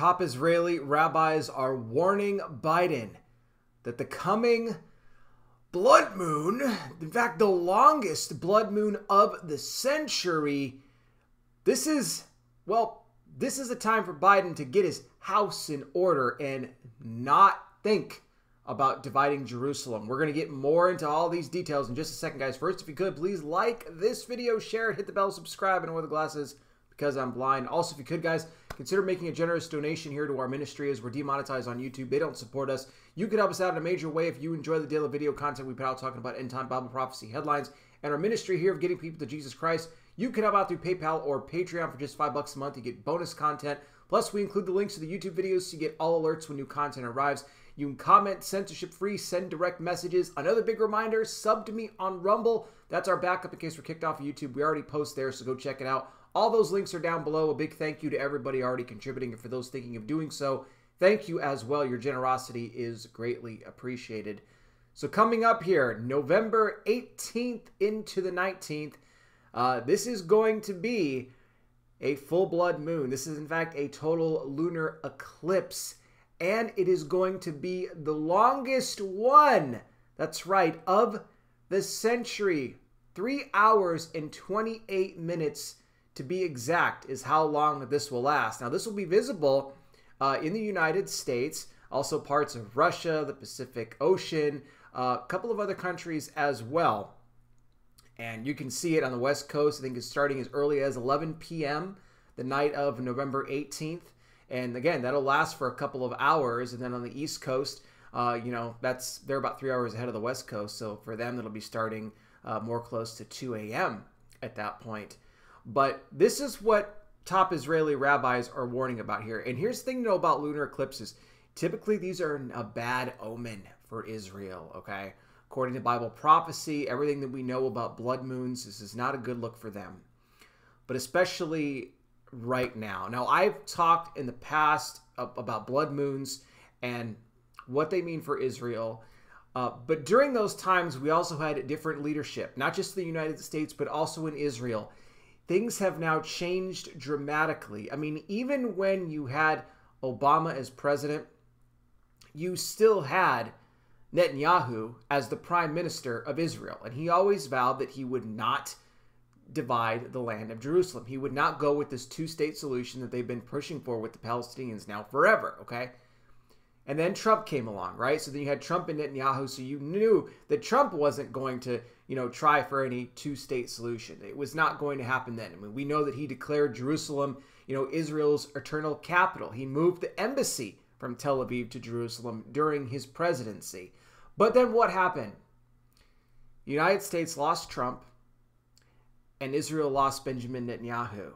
Top Israeli rabbis are warning Biden that the coming blood moon, in fact, the longest blood moon of the century, this is, well, this is the time for Biden to get his house in order and not think about dividing Jerusalem. We're going to get more into all these details in just a second, guys. First, if you could, please like this video, share it, hit the bell, subscribe, and wear the glasses because I'm blind. Also, if you could, guys, Consider making a generous donation here to our ministry as we're demonetized on YouTube. They don't support us. You could help us out in a major way if you enjoy the daily video content we put out talking about end time Bible prophecy headlines and our ministry here of getting people to Jesus Christ. You can help out through PayPal or Patreon for just five bucks a month. You get bonus content. Plus, we include the links to the YouTube videos so you get all alerts when new content arrives. You can comment censorship free, send direct messages. Another big reminder sub to me on Rumble. That's our backup in case we're kicked off of YouTube. We already post there, so go check it out. All those links are down below. A big thank you to everybody already contributing, and for those thinking of doing so, thank you as well. Your generosity is greatly appreciated. So, coming up here, November 18th into the 19th, uh, this is going to be a full blood moon. This is, in fact, a total lunar eclipse. And it is going to be the longest one, that's right, of the century. Three hours and 28 minutes to be exact, is how long this will last. Now, this will be visible uh, in the United States, also parts of Russia, the Pacific Ocean, a uh, couple of other countries as well. And you can see it on the West Coast. I think it's starting as early as 11 p.m. the night of November 18th. And again, that'll last for a couple of hours. And then on the East Coast, uh, you know, that's they're about three hours ahead of the West Coast. So for them, that'll be starting uh, more close to 2 a.m. at that point. But this is what top Israeli rabbis are warning about here. And here's the thing to know about lunar eclipses. Typically, these are a bad omen for Israel, okay? According to Bible prophecy, everything that we know about blood moons, this is not a good look for them. But especially right now. Now, I've talked in the past about blood moons and what they mean for Israel. Uh, but during those times, we also had different leadership, not just the United States, but also in Israel things have now changed dramatically. I mean, even when you had Obama as president, you still had Netanyahu as the prime minister of Israel. And he always vowed that he would not divide the land of Jerusalem. He would not go with this two state solution that they've been pushing for with the Palestinians now forever, okay? And then Trump came along, right? So then you had Trump and Netanyahu. So you knew that Trump wasn't going to, you know, try for any two state solution. It was not going to happen then. I mean, we know that he declared Jerusalem, you know, Israel's eternal capital. He moved the embassy from Tel Aviv to Jerusalem during his presidency. But then what happened? The United States lost Trump and Israel lost Benjamin Netanyahu.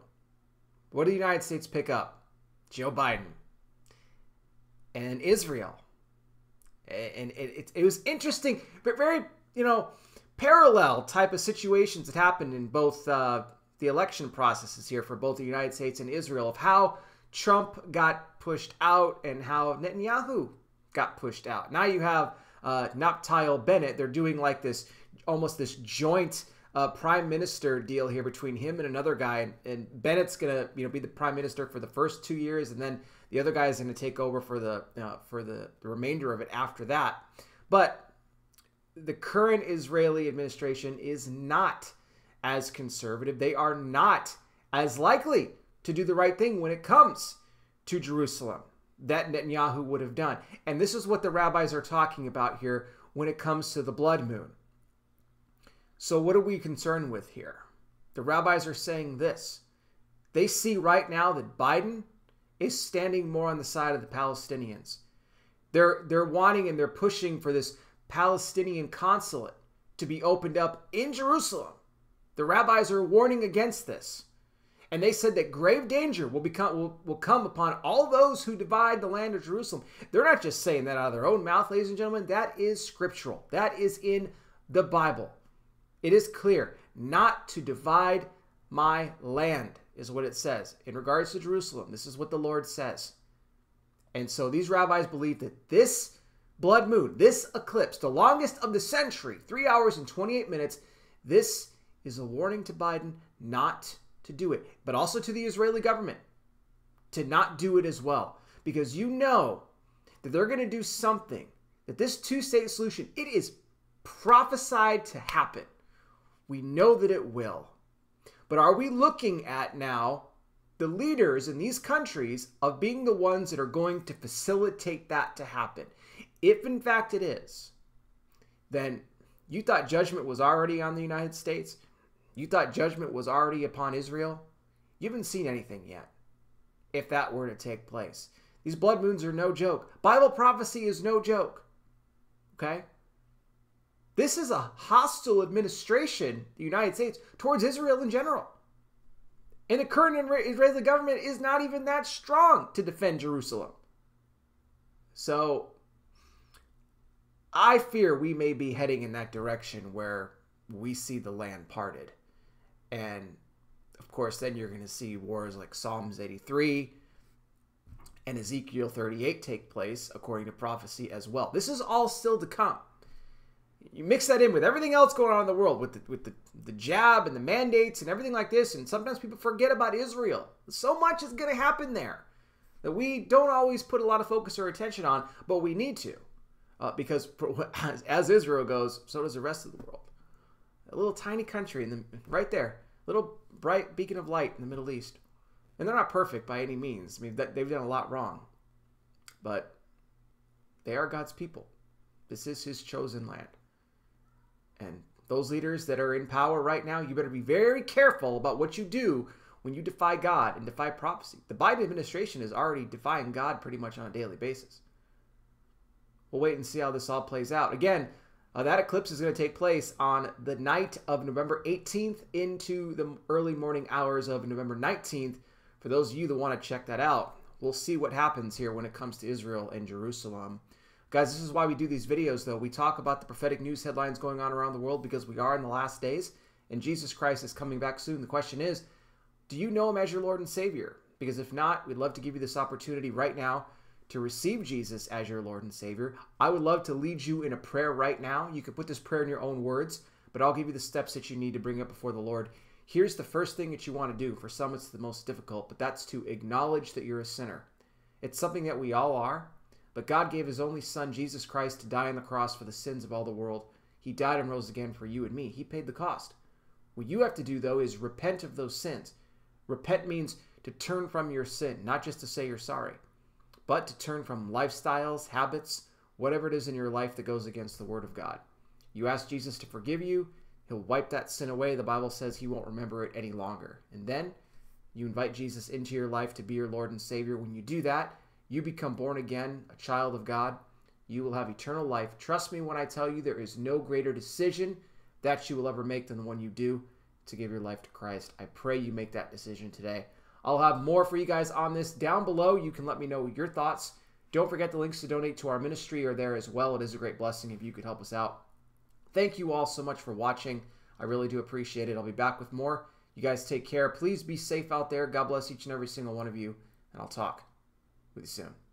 What did the United States pick up? Joe Biden and Israel. And it, it, it was interesting, but very, you know, parallel type of situations that happened in both uh, the election processes here for both the United States and Israel of how Trump got pushed out and how Netanyahu got pushed out. Now you have uh, Bennett. They're doing like this almost this joint uh, prime minister deal here between him and another guy, and, Bennett's gonna you know be the prime minister for the first two years, and then the other guy is gonna take over for the uh, for the, the remainder of it after that. But the current Israeli administration is not as conservative. They are not as likely to do the right thing when it comes to Jerusalem that Netanyahu would have done. And this is what the rabbis are talking about here when it comes to the blood moon. So, what are we concerned with here? The rabbis are saying this. They see right now that Biden is standing more on the side of the Palestinians. They're, they're wanting and they're pushing for this Palestinian consulate to be opened up in Jerusalem. The rabbis are warning against this. And they said that grave danger will, become, will, will come upon all those who divide the land of Jerusalem. They're not just saying that out of their own mouth, ladies and gentlemen. That is scriptural, that is in the Bible. It is clear not to divide my land, is what it says. In regards to Jerusalem, this is what the Lord says. And so these rabbis believe that this blood moon, this eclipse, the longest of the century, three hours and 28 minutes, this is a warning to Biden not to do it, but also to the Israeli government to not do it as well. Because you know that they're going to do something, that this two state solution, it is prophesied to happen. We know that it will. But are we looking at now the leaders in these countries of being the ones that are going to facilitate that to happen? If in fact it is, then you thought judgment was already on the United States? You thought judgment was already upon Israel? You haven't seen anything yet, if that were to take place. These blood moons are no joke. Bible prophecy is no joke. Okay? This is a hostile administration, the United States, towards Israel in general. And the current Israeli government is not even that strong to defend Jerusalem. So I fear we may be heading in that direction where we see the land parted. And of course, then you're going to see wars like Psalms 83 and Ezekiel 38 take place according to prophecy as well. This is all still to come you mix that in with everything else going on in the world with the, with the, the jab and the mandates and everything like this and sometimes people forget about israel so much is going to happen there that we don't always put a lot of focus or attention on but we need to uh, because for, as, as, israel goes so does the rest of the world a little tiny country in the right there little bright beacon of light in the middle east and they're not perfect by any means i mean that, they've done a lot wrong but they are god's people this is his chosen land and those leaders that are in power right now, you better be very careful about what you do when you defy God and defy prophecy. The Biden administration is already defying God pretty much on a daily basis. We'll wait and see how this all plays out. Again, uh, that eclipse is going to take place on the night of November 18th into the early morning hours of November 19th. For those of you that want to check that out, we'll see what happens here when it comes to Israel and Jerusalem. Guys, this is why we do these videos, though. We talk about the prophetic news headlines going on around the world because we are in the last days, and Jesus Christ is coming back soon. The question is, do you know him as your Lord and Savior? Because if not, we'd love to give you this opportunity right now to receive Jesus as your Lord and Savior. I would love to lead you in a prayer right now. You can put this prayer in your own words, but I'll give you the steps that you need to bring up before the Lord. Here's the first thing that you want to do. For some, it's the most difficult, but that's to acknowledge that you're a sinner. It's something that we all are. But God gave his only Son, Jesus Christ, to die on the cross for the sins of all the world. He died and rose again for you and me. He paid the cost. What you have to do, though, is repent of those sins. Repent means to turn from your sin, not just to say you're sorry, but to turn from lifestyles, habits, whatever it is in your life that goes against the Word of God. You ask Jesus to forgive you, He'll wipe that sin away. The Bible says He won't remember it any longer. And then you invite Jesus into your life to be your Lord and Savior. When you do that, you become born again, a child of God, you will have eternal life. Trust me when I tell you there is no greater decision that you will ever make than the one you do to give your life to Christ. I pray you make that decision today. I'll have more for you guys on this down below. You can let me know your thoughts. Don't forget the links to donate to our ministry are there as well. It is a great blessing if you could help us out. Thank you all so much for watching. I really do appreciate it. I'll be back with more. You guys take care. Please be safe out there. God bless each and every single one of you, and I'll talk with you soon.